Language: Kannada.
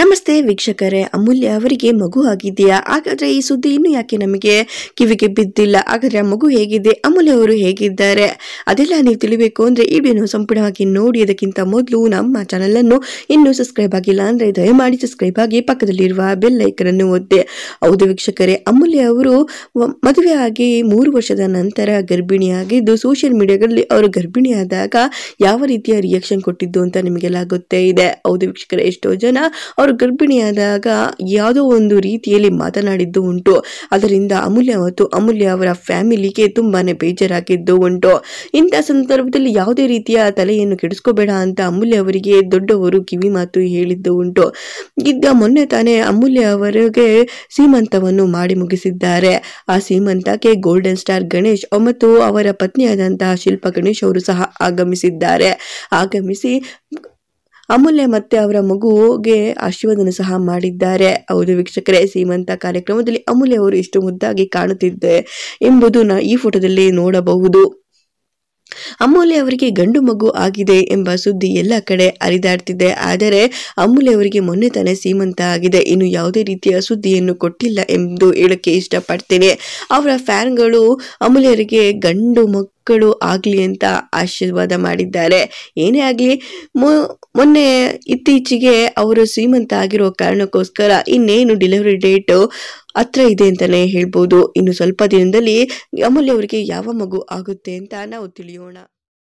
ನಮಸ್ತೆ ವೀಕ್ಷಕರೇ ಅಮೂಲ್ಯ ಅವರಿಗೆ ಮಗು ಆಗಿದೆಯಾ ಹಾಗಾದ್ರೆ ಈ ಸುದ್ದಿ ಇನ್ನು ಯಾಕೆ ನಮಗೆ ಕಿವಿಗೆ ಬಿದ್ದಿಲ್ಲ ಹಾಗಾದ್ರೆ ಮಗು ಹೇಗಿದೆ ಅಮೂಲ್ಯ ಅವರು ಹೇಗಿದ್ದಾರೆ ಅದೆಲ್ಲ ನೀವು ತಿಳಿಬೇಕು ಅಂದ್ರೆ ಈ ವಿಡಿಯೋ ಸಂಪೂರ್ಣವಾಗಿ ನೋಡಿ ಅದಕ್ಕಿಂತ ಮೊದಲು ನಮ್ಮ ಚಾನೆಲ್ ಅನ್ನು ಇನ್ನೂ ಸಬ್ಸ್ಕ್ರೈಬ್ ಆಗಿಲ್ಲ ಅಂದ್ರೆ ದಯಮಾಡಿ ಸಬ್ಸ್ಕ್ರೈಬ್ ಆಗಿ ಪಕ್ಕದಲ್ಲಿರುವ ಬೆಲ್ ಐಕನ್ ಅನ್ನು ಒದ್ದೆ ಹೌದು ವೀಕ್ಷಕರೇ ಅಮೂಲ್ಯ ಅವರು ಮದುವೆ ಆಗಿ ಮೂರು ವರ್ಷದ ನಂತರ ಗರ್ಭಿಣಿಯಾಗಿದ್ದು ಸೋಷಿಯಲ್ ಮೀಡಿಯಾಗಳಲ್ಲಿ ಅವರು ಗರ್ಭಿಣಿಯಾದಾಗ ಯಾವ ರೀತಿಯ ರಿಯಾಕ್ಷನ್ ಕೊಟ್ಟಿದ್ದು ಅಂತ ನಿಮಗೆಲ್ಲ ಗೊತ್ತೇ ಇದೆ ಹೌದು ವೀಕ್ಷಕರೇ ಎಷ್ಟೋ ಜನ ಅವರು ಅವರು ಗರ್ಭಿಣಿಯಾದಾಗ ಯಾವುದೋ ಒಂದು ರೀತಿಯಲ್ಲಿ ಮಾತನಾಡಿದ್ದು ಉಂಟು ಅದರಿಂದ ಅಮೂಲ್ಯ ಮತ್ತು ಅಮೂಲ್ಯ ಅವರ ಫ್ಯಾಮಿಲಿಗೆ ತುಂಬಾನೇ ಬೇಜಾರಾಗಿದ್ದು ಉಂಟು ಇಂಥ ಸಂದರ್ಭದಲ್ಲಿ ಯಾವುದೇ ರೀತಿಯ ತಲೆಯನ್ನು ಕೆಡಿಸ್ಕೋಬೇಡ ಅಂತ ಅಮೂಲ್ಯ ಅವರಿಗೆ ದೊಡ್ಡವರು ಕಿವಿ ಮಾತು ಹೇಳಿದ್ದು ಉಂಟು ಇದ್ದ ಮೊನ್ನೆ ತಾನೇ ಅಮೂಲ್ಯ ಅವರಿಗೆ ಸೀಮಂತವನ್ನು ಮಾಡಿ ಮುಗಿಸಿದ್ದಾರೆ ಆ ಸೀಮಂತಕ್ಕೆ ಗೋಲ್ಡನ್ ಸ್ಟಾರ್ ಗಣೇಶ್ ಮತ್ತು ಅವರ ಪತ್ನಿಯಾದಂತಹ ಶಿಲ್ಪ ಗಣೇಶ್ ಅವರು ಸಹ ಆಗಮಿಸಿದ್ದಾರೆ ಆಗಮಿಸಿ ಅಮೂಲ್ಯ ಮತ್ತೆ ಅವರ ಮಗುಗೆ ಆಶೀರ್ವಾದನ ಸಹ ಮಾಡಿದ್ದಾರೆ ಹೌದು ವೀಕ್ಷಕರೇ ಸೀಮಂತ ಕಾರ್ಯಕ್ರಮದಲ್ಲಿ ಅಮೂಲ್ಯ ಅವರು ಇಷ್ಟು ಮುದ್ದಾಗಿ ಕಾಣುತ್ತಿದ್ದೆ ಎಂಬುದು ನಾ ಈ ಫೋಟೋದಲ್ಲಿ ನೋಡಬಹುದು ಅಮೂಲ್ಯ ಅವರಿಗೆ ಗಂಡು ಮಗು ಆಗಿದೆ ಎಂಬ ಸುದ್ದಿ ಎಲ್ಲ ಕಡೆ ಹರಿದಾಡ್ತಿದೆ ಆದರೆ ಅಮೂಲ್ಯ ಅವರಿಗೆ ಮೊನ್ನೆ ತಾನೇ ಸೀಮಂತ ಆಗಿದೆ ಇನ್ನು ಯಾವುದೇ ರೀತಿಯ ಸುದ್ದಿಯನ್ನು ಕೊಟ್ಟಿಲ್ಲ ಎಂದು ಹೇಳಕ್ಕೆ ಇಷ್ಟಪಡ್ತೇನೆ ಅವರ ಫ್ಯಾನ್ಗಳು ಅಮೂಲ್ಯರಿಗೆ ಗಂಡು ಮಗು ಮಕ್ಕಳು ಆಗಲಿ ಅಂತ ಆಶೀರ್ವಾದ ಮಾಡಿದ್ದಾರೆ ಏನೇ ಆಗಲಿ ಮೊನ್ನೆ ಇತ್ತೀಚೆಗೆ ಅವರು ಶ್ರೀಮಂತ ಆಗಿರೋ ಕಾರಣಕ್ಕೋಸ್ಕರ ಇನ್ನೇನು ಡೆಲಿವರಿ ಡೇಟು ಹತ್ರ ಇದೆ ಅಂತಲೇ ಹೇಳ್ಬೋದು ಇನ್ನು ಸ್ವಲ್ಪ ದಿನದಲ್ಲಿ ಅಮೂಲ್ಯ ಅವರಿಗೆ ಯಾವ ಮಗು ಆಗುತ್ತೆ ಅಂತ ನಾವು ತಿಳಿಯೋಣ